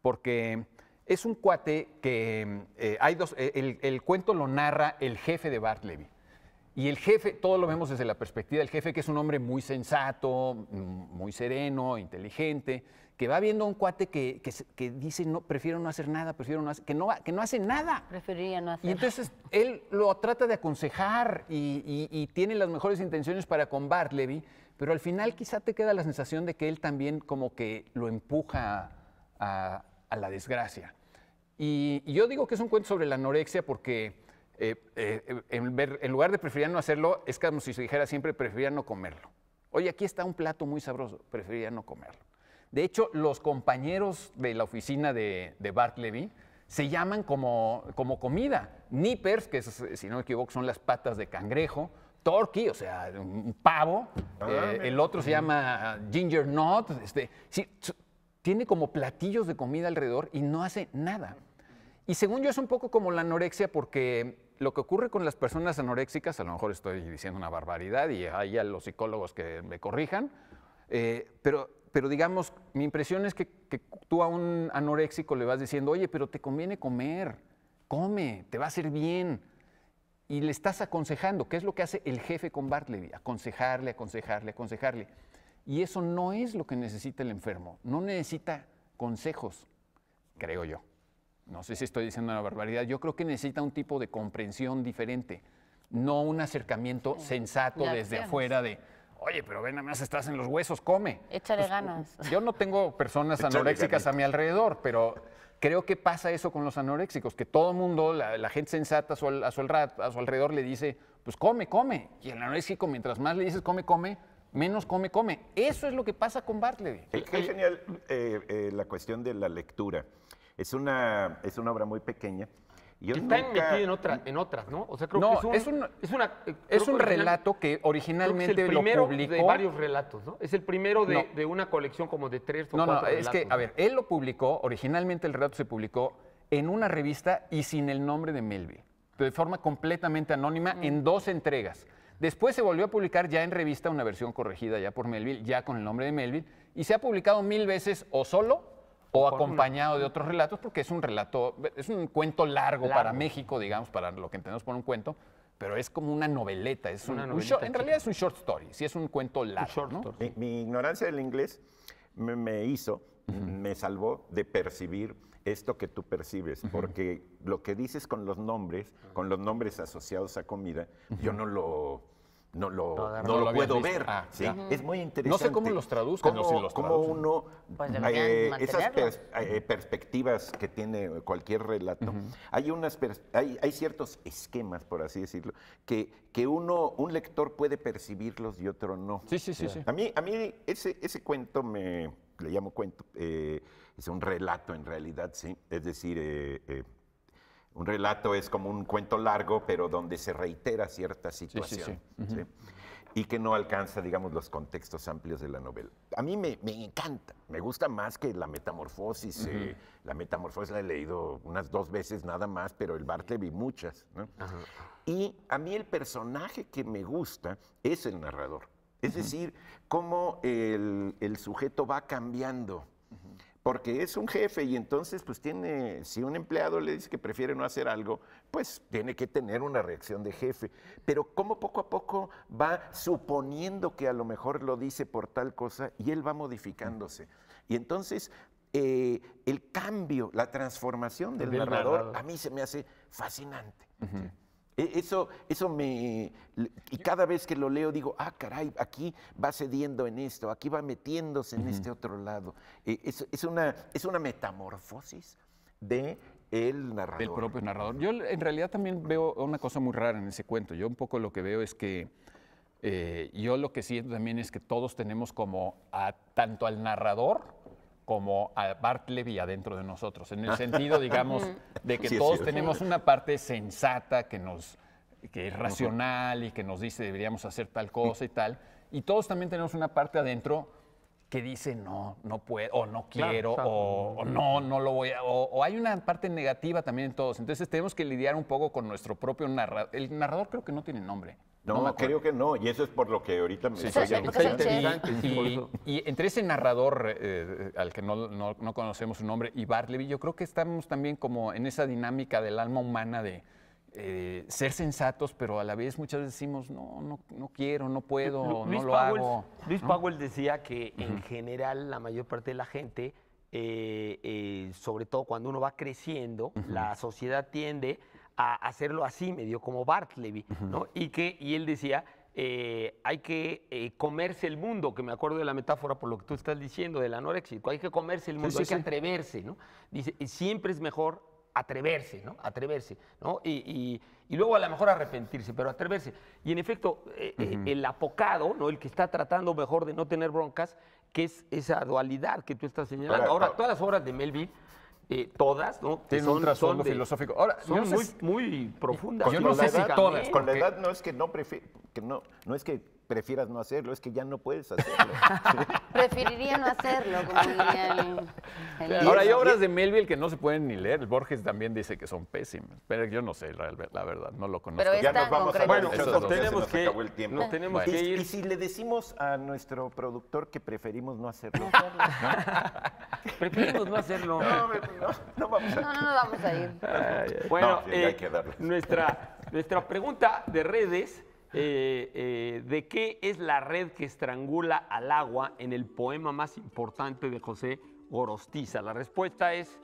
Porque es un cuate que eh, hay dos, eh, el, el, cuento lo narra el jefe de Bartleby. Y el jefe, todo lo vemos desde la perspectiva del jefe, que es un hombre muy sensato, muy sereno, inteligente, que va viendo a un cuate que, que, dice, no, prefiero no hacer nada, prefiero no hacer, que no, que no hace nada. Preferiría no hacer Y entonces él lo trata de aconsejar y, tiene las mejores intenciones para con levi pero al final quizá te queda la sensación de que él también como que lo empuja a, la desgracia. y, yo digo que es un cuento sobre la anorexia porque eh, eh, en, ver, en, lugar de preferir no hacerlo, es como si se dijera siempre, prefería no comerlo. Oye, aquí está un plato muy sabroso, preferiría no comerlo. De hecho, los compañeros de la oficina de, Bartleby se llaman como, como comida. Nippers, que si no me equivoco son las patas de cangrejo, turkey, o sea, un pavo. Ah, eh, el otro se llama uh, ginger nut. Este, tiene como platillos de comida alrededor y no hace nada. Y según yo es un poco como la anorexia porque lo que ocurre con las personas anoréxicas, a lo mejor estoy diciendo una barbaridad y hay a los psicólogos que me corrijan, eh, pero, pero digamos, mi impresión es que, que, tú a un anoréxico le vas diciendo, oye, pero te conviene comer, come, te va a hacer bien. Y le estás aconsejando, que es lo que hace el jefe con Bartleby, aconsejarle, aconsejarle, aconsejarle. Y eso no es lo que necesita el enfermo, no necesita consejos, creo yo no sé si estoy diciendo una barbaridad, yo creo que necesita un tipo de comprensión diferente, no un acercamiento sensato desde afuera de, oye, pero ven, además más estás en los huesos, come. Échale pues, ganas. Yo no tengo personas anoréxicas a mi alrededor, pero creo que pasa eso con los anoréxicos, que todo el mundo, la, gente sensata a su, alrededor le dice, pues come, come. Y el anoréxico, mientras más le dices come, come, menos come, come. Eso es lo que pasa con Bartleby. Es eh, genial eh, eh, la cuestión de la lectura. Es una, es una obra muy pequeña. Yo está en, otra, en otras, ¿no? O sea, creo que es un, es, un, un relato que originalmente primero publicó. de varios relatos, ¿no? Es el primero de, una colección como de tres o no, cuatro No, es que, a ver, él lo publicó, originalmente el relato se publicó en una revista y sin el nombre de Melville, de forma completamente anónima, en mm. dos entregas. Después se volvió a publicar ya en revista una versión corregida ya por Melville, ya con el nombre de Melville, y se ha publicado mil veces o solo o acompañado de otros relatos, porque es un relato, es un cuento largo, para México, digamos, para lo que entendemos por un cuento, pero es como una noveleta, es una en realidad es un short story, sí es un cuento largo. mi, ignorancia del inglés me, hizo, me salvó de percibir esto que tú percibes, porque lo que dices con los nombres, con los nombres asociados a comida, yo no lo no lo, lo puedo ver. Ah, es muy interesante. No sé cómo los traduzco ¿Cómo, uno, pues eh, esas eh, perspectivas que tiene cualquier relato, hay, unas hay, ciertos esquemas, por así decirlo, que, que uno, un lector puede percibirlos y otro no. Sí, sí, sí. A mí, a mí ese, ese cuento me, le llamo cuento, eh, es un relato en realidad, sí. Es decir, un relato es como un cuento largo, pero donde se reitera cierta situación. Y que no alcanza, digamos, los contextos amplios de la novela. A mí me, encanta, me gusta más que La Metamorfosis. Eh, la Metamorfosis la he leído unas dos veces nada más, pero el Bartleby muchas. Y a mí el personaje que me gusta es el narrador. Es decir, cómo el sujeto va cambiando porque es un jefe y entonces pues tiene, si un empleado le dice que prefiere no hacer algo, pues tiene que tener una reacción de jefe. Pero cómo poco a poco va suponiendo que a lo mejor lo dice por tal cosa y él va modificándose. Y entonces eh, el cambio, la transformación del narrador, a mí se me hace fascinante. E, eso, eso me. Y cada vez que lo leo digo, ah, caray, aquí va cediendo en esto, aquí va metiéndose en este otro lado. E, es, una, metamorfosis de el narrador. Del propio narrador. Yo en realidad también veo una cosa muy rara en ese cuento. Yo un poco lo que veo es que eh, yo lo que siento también es que todos tenemos como tanto al narrador como a Bart adentro de nosotros, en el sentido, digamos, de que todos tenemos una parte sensata que nos es racional y que nos dice deberíamos hacer tal mm. cosa y tal, y todos también tenemos una parte adentro que dice no, no puedo, o no quiero, O, no, no lo voy a, o, hay una parte negativa también en todos. Entonces tenemos que lidiar un poco con nuestro propio narrador. El narrador creo que no tiene nombre. No, creo que no, y eso es por lo que ahorita me estoy y, entre ese narrador eh, al que no, conocemos su nombre y Bartleby, yo creo que estamos también como en esa dinámica del alma humana de eh, ser sensatos, pero a la vez muchas veces decimos, no, no, no quiero, no puedo, no lo hago. Luis Powell decía que en general la mayor parte de la gente, eh, sobre todo cuando uno va creciendo, la sociedad tiende a hacerlo así, medio como Bartleby, ¿no? Y, que, y él decía, eh, hay que eh, comerse el mundo, que me acuerdo de la metáfora por lo que tú estás diciendo del anorexico, hay que comerse el mundo, hay que atreverse, ¿no? Dice, siempre es mejor atreverse, ¿no? Atreverse, ¿no? Y, luego a lo mejor arrepentirse, pero atreverse. Y en efecto, eh, el apocado, ¿no? El que está tratando mejor de no tener broncas, que es esa dualidad que tú estás señalando. Ahora, ahora. Ah, todas las obras de Melville todas, ¿no? Tienen un trasfondo filosófico. Ahora, son muy, muy profundas. Yo no sé si todas. Con la edad no es que no, prefiero, que no, no es que prefieras no hacerlo, es que ya no puedes hacerlo. Preferiría no hacerlo, como diría el, Ahora, hay obras de Melville que no se pueden ni leer. Borges también dice que son pésimas. Pero yo no sé, la, verdad, no lo conozco. ya nos vamos a bueno, nosotros. tenemos que, ir. Y si le decimos a nuestro productor que preferimos no hacerlo. ¿No? preferimos no hacerlo. No, no, no, vamos a No, no, vamos a ir. bueno, eh, nuestra, nuestra pregunta de redes eh, eh, de qué es la red que estrangula al agua en el poema más importante de José Gorostiza. La respuesta es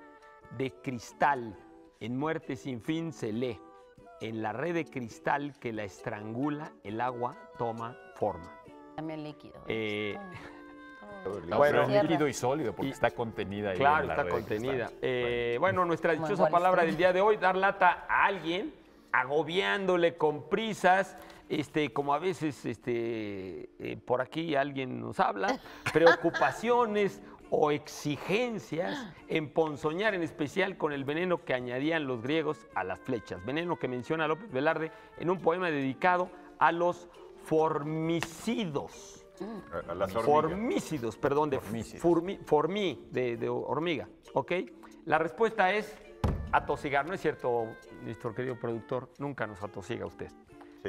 de cristal. En Muerte sin fin se lee. En la red de cristal que la estrangula, el agua toma forma. También líquido. bueno, eh, líquido y sólido porque está contenida. Ahí claro, en está contenida. bueno, nuestra dichosa palabra del día de hoy, dar lata a alguien, agobiándole con prisas este, como a veces este, eh, por aquí alguien nos habla, preocupaciones o exigencias en ponzoñar en especial con el veneno que añadían los griegos a las flechas, veneno que menciona López Velarde en un poema dedicado a los formicidos. A las Formicidos, perdón, de Formi, formí, de, hormiga, ¿ok? La respuesta es atosigar, ¿no es cierto, nuestro querido productor? Nunca nos atosiga usted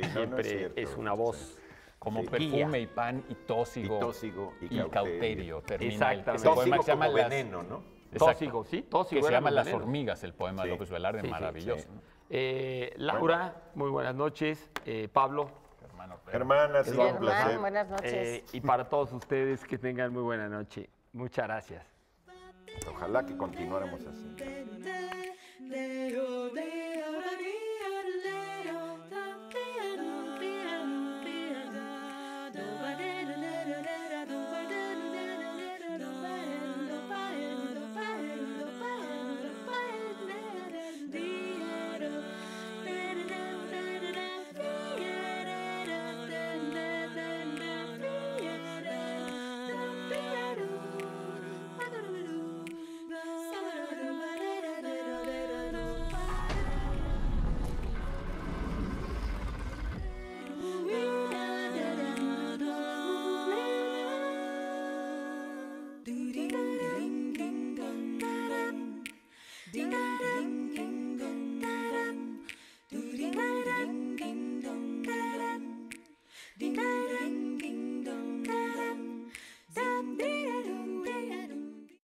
siempre es, una voz. Como perfume y pan y tósigo. Y cauterio. exacto se llama como veneno, ¿no? Exacto, sí, tóxico Que se llama Las hormigas, el poema de López Velarde, maravilloso. Eh, Laura, muy buenas noches. Eh, Pablo. hermanas, hermana, placer. buenas noches. Eh, y para todos ustedes, que tengan muy buena noche. Muchas gracias. Ojalá que continuáramos así.